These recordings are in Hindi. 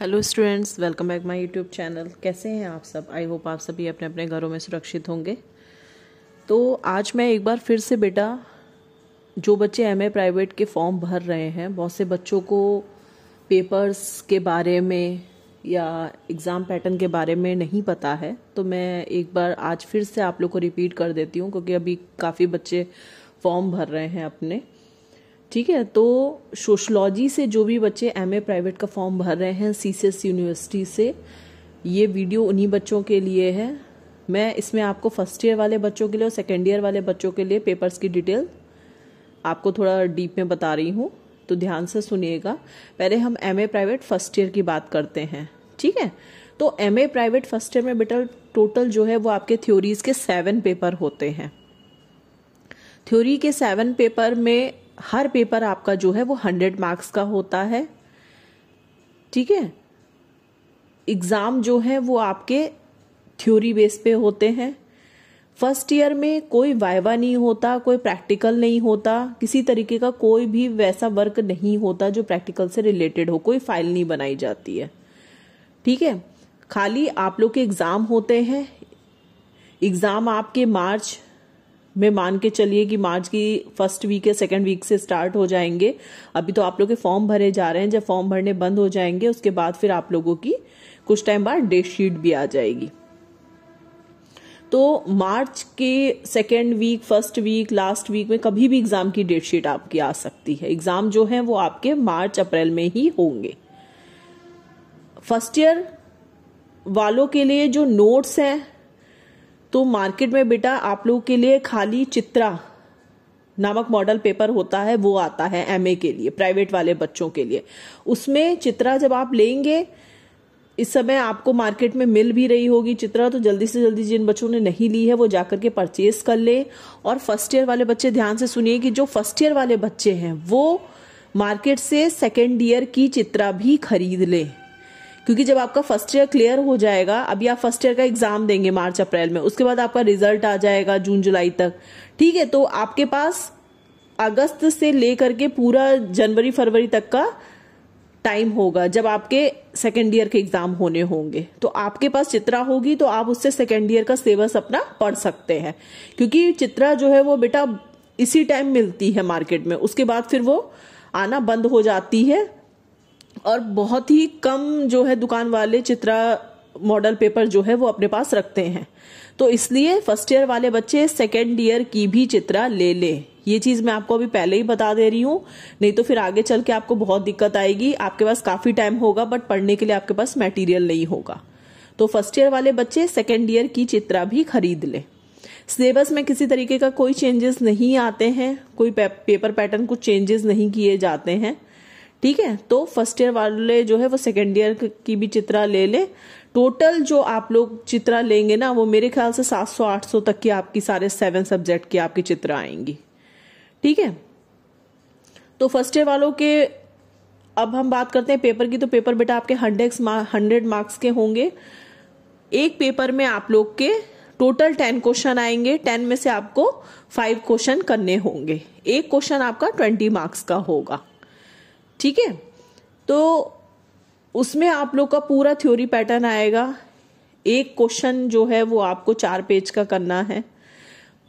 hello students welcome back my YouTube channel कैसे हैं आप सब आई होप आप सभी अपने अपने घरों में सुरक्षित होंगे तो आज मैं एक बार फिर से बेटा जो बच्चे ए प्राइवेट के फॉर्म भर रहे हैं बहुत से बच्चों को पेपर्स के बारे में या एग्ज़ाम पैटर्न के बारे में नहीं पता है तो मैं एक बार आज फिर से आप लोग को रिपीट कर देती हूँ क्योंकि अभी काफ़ी बच्चे फॉर्म भर रहे हैं अपने ठीक है तो सोशलॉजी से जो भी बच्चे एम प्राइवेट का फॉर्म भर रहे हैं सीसीएस यूनिवर्सिटी से ये वीडियो उन्हीं बच्चों के लिए है मैं इसमें आपको फर्स्ट ईयर वाले बच्चों के लिए और सेकेंड ईयर वाले बच्चों के लिए पेपर्स की डिटेल आपको थोड़ा डीप में बता रही हूँ तो ध्यान से सुनिएगा पहले हम एम प्राइवेट फर्स्ट ईयर की बात करते हैं ठीक है तो एम प्राइवेट फर्स्ट ईयर में बेटा टोटल जो है वो आपके थ्योरीज के सेवन पेपर होते हैं थ्योरी के सेवन पेपर में हर पेपर आपका जो है वो हंड्रेड मार्क्स का होता है ठीक है एग्ज़ाम जो है वो आपके थ्योरी बेस पे होते हैं फर्स्ट ईयर में कोई वाइवा नहीं होता कोई प्रैक्टिकल नहीं होता किसी तरीके का कोई भी वैसा वर्क नहीं होता जो प्रैक्टिकल से रिलेटेड हो कोई फाइल नहीं बनाई जाती है ठीक है खाली आप लोग के एग्ज़ाम होते हैं एग्ज़ाम आपके मार्च मैं मान के चलिए कि मार्च की फर्स्ट वीक या सेकेंड वीक से स्टार्ट हो जाएंगे अभी तो आप लोग के फॉर्म भरे जा रहे हैं जब फॉर्म भरने बंद हो जाएंगे उसके बाद फिर आप लोगों की कुछ टाइम बाद डेट शीट भी आ जाएगी तो मार्च के second week first week last week में कभी भी एग्जाम की डेट शीट आपकी आ सकती है एग्जाम जो है वो आपके मार्च अप्रैल में ही होंगे फर्स्ट ईयर वालों के लिए जो नोट्स हैं तो मार्केट में बेटा आप लोगों के लिए खाली चित्रा नामक मॉडल पेपर होता है वो आता है एमए के लिए प्राइवेट वाले बच्चों के लिए उसमें चित्रा जब आप लेंगे इस समय आपको मार्केट में मिल भी रही होगी चित्रा तो जल्दी से जल्दी जिन बच्चों ने नहीं ली है वो जाकर के परचेज कर लें और फर्स्ट ईयर वाले बच्चे ध्यान से सुनिए कि जो फर्स्ट ईयर वाले बच्चे हैं वो मार्केट से सेकेंड ईयर की चित्रा भी खरीद लें क्योंकि जब आपका फर्स्ट ईयर क्लियर हो जाएगा अभी आप फर्स्ट ईयर का एग्जाम देंगे मार्च अप्रैल में उसके बाद आपका रिजल्ट आ जाएगा जून जुलाई तक ठीक है तो आपके पास अगस्त से लेकर के पूरा जनवरी फरवरी तक का टाइम होगा जब आपके सेकेंड ईयर के एग्जाम होने होंगे तो आपके पास चित्रा होगी तो आप उससे सेकेंड ईयर का सिलेबस अपना पढ़ सकते हैं क्योंकि चित्रा जो है वो बेटा इसी टाइम मिलती है मार्केट में उसके बाद फिर वो आना बंद हो जाती है और बहुत ही कम जो है दुकान वाले चित्रा मॉडल पेपर जो है वो अपने पास रखते हैं तो इसलिए फर्स्ट ईयर वाले बच्चे सेकेंड ईयर की भी चित्रा ले ले ये चीज मैं आपको अभी पहले ही बता दे रही हूँ नहीं तो फिर आगे चल के आपको बहुत दिक्कत आएगी आपके पास काफी टाइम होगा बट पढ़ने के लिए आपके पास मेटीरियल नहीं होगा तो फर्स्ट ईयर वाले बच्चे सेकेंड ईयर की चित्रा भी खरीद ले सिलेबस में किसी तरीके का कोई चेंजेस नहीं आते हैं कोई पेपर पैटर्न कुछ चेंजेस नहीं किए जाते हैं ठीक है तो फर्स्ट ईयर वाले जो है वो सेकेंड ईयर की भी चित्रा ले लें टोटल जो आप लोग चित्रा लेंगे ना वो मेरे ख्याल से 700 800 तक की आपकी सारे सेवन सब्जेक्ट की आपकी चित्रा आएंगी ठीक है तो फर्स्ट ईयर वालों के अब हम बात करते हैं पेपर की तो पेपर बेटा आपके हंड्रेड हंड्रेड मार्क्स के होंगे एक पेपर में आप लोग के टोटल टेन क्वेश्चन आएंगे टेन में से आपको फाइव क्वेश्चन करने होंगे एक क्वेश्चन आपका ट्वेंटी मार्क्स का होगा ठीक है तो उसमें आप लोग का पूरा थ्योरी पैटर्न आएगा एक क्वेश्चन जो है वो आपको चार पेज का करना है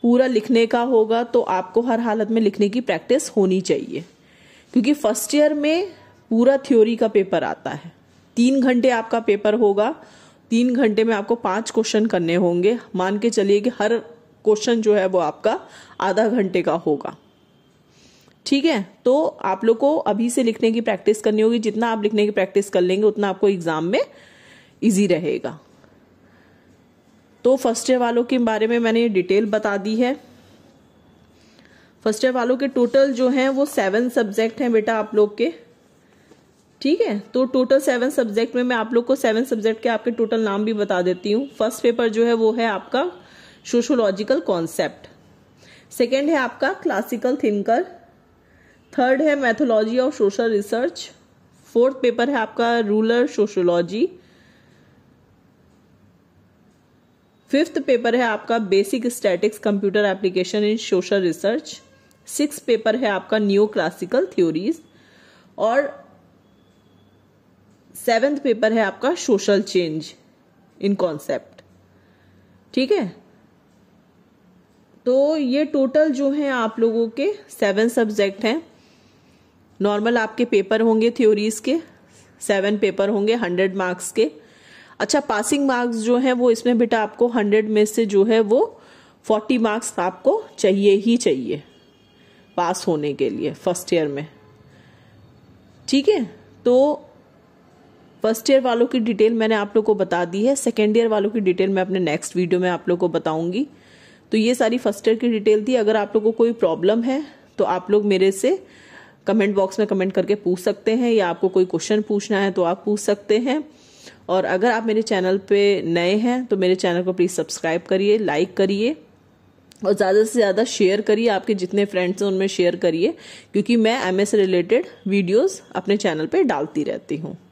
पूरा लिखने का होगा तो आपको हर हालत में लिखने की प्रैक्टिस होनी चाहिए क्योंकि फर्स्ट ईयर में पूरा थ्योरी का पेपर आता है तीन घंटे आपका पेपर होगा तीन घंटे में आपको पांच क्वेश्चन करने होंगे मान के चलिए कि हर क्वेश्चन जो है वो आपका आधा घंटे का होगा ठीक है तो आप लोग को अभी से लिखने की प्रैक्टिस करनी होगी जितना आप लिखने की प्रैक्टिस कर लेंगे उतना आपको एग्जाम में इजी रहेगा तो फर्स्ट ईयर वालों के बारे में मैंने डिटेल बता दी है फर्स्ट ईयर वालों के टोटल जो हैं वो सेवन सब्जेक्ट हैं बेटा आप लोग के ठीक है तो टोटल सेवन सब्जेक्ट में मैं आप लोग को सेवन सब्जेक्ट के आपके टोटल नाम भी बता देती हूँ फर्स्ट पेपर जो है वो है आपका सोशोलॉजिकल कॉन्सेप्ट सेकेंड है आपका क्लासिकल थिंकर थर्ड है methodology of social research fourth paper है आपका रूरल सोशोलॉजी फिफ्थ पेपर है आपका basic statics computer application in social research six paper है आपका न्यू क्लासिकल थ्योरीज और सेवेंथ पेपर है आपका सोशल चेंज इन कॉन्सेप्ट ठीक है तो ये टोटल जो है आप लोगों के सेवन सब्जेक्ट हैं नॉर्मल आपके पेपर होंगे थ्योरीज के सेवन पेपर होंगे हंड्रेड मार्क्स के अच्छा पासिंग मार्क्स जो है वो इसमें बेटा आपको हंड्रेड में से जो है वो फोर्टी मार्क्स आपको चाहिए ही चाहिए पास होने के लिए फर्स्ट ईयर में ठीक है तो फर्स्ट ईयर वालों की डिटेल मैंने आप लोग को बता दी है सेकेंड ईयर वालों की डिटेल मैं अपने नेक्स्ट वीडियो में आप लोग को बताऊंगी तो ये सारी फर्स्ट ईयर की डिटेल थी अगर आप लोग को कोई प्रॉब्लम है तो आप लोग मेरे से कमेंट बॉक्स में कमेंट करके पूछ सकते हैं या आपको कोई क्वेश्चन पूछना है तो आप पूछ सकते हैं और अगर आप मेरे चैनल पे नए हैं तो मेरे चैनल को प्लीज़ सब्सक्राइब करिए लाइक करिए और ज़्यादा से ज़्यादा शेयर करिए आपके जितने फ्रेंड्स हैं उनमें शेयर करिए क्योंकि मैं एम रिलेटेड वीडियोज़ अपने चैनल पर डालती रहती हूँ